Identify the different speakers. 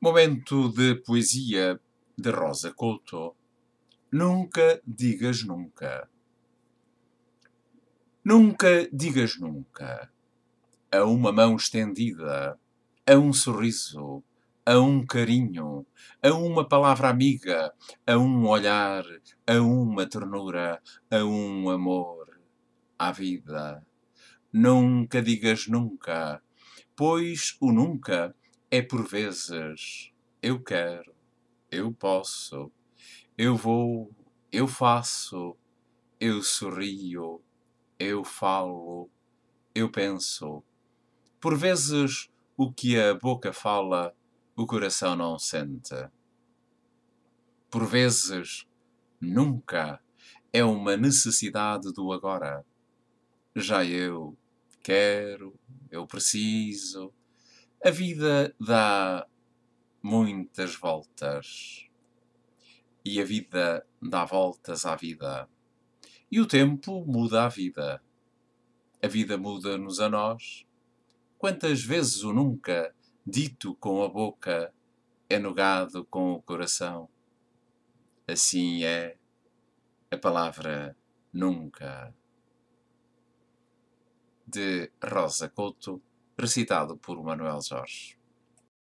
Speaker 1: Momento de poesia de Rosa Couto. Nunca digas nunca. Nunca digas nunca. A uma mão estendida, a um sorriso, a um carinho, a uma palavra amiga, a um olhar, a uma ternura, a um amor, à vida. Nunca digas nunca, pois o nunca é por vezes eu quero, eu posso, eu vou, eu faço, eu sorrio, eu falo, eu penso. Por vezes o que a boca fala, o coração não sente. Por vezes,
Speaker 2: nunca
Speaker 1: é uma necessidade do agora. Já eu quero, eu preciso, a vida dá muitas voltas. E a vida dá voltas à vida. E o tempo muda a vida. A vida muda-nos a nós. Quantas vezes o nunca, dito com a boca, é negado com o coração. Assim é a palavra nunca.
Speaker 2: De Rosa Couto recitado por Manuel Jorge.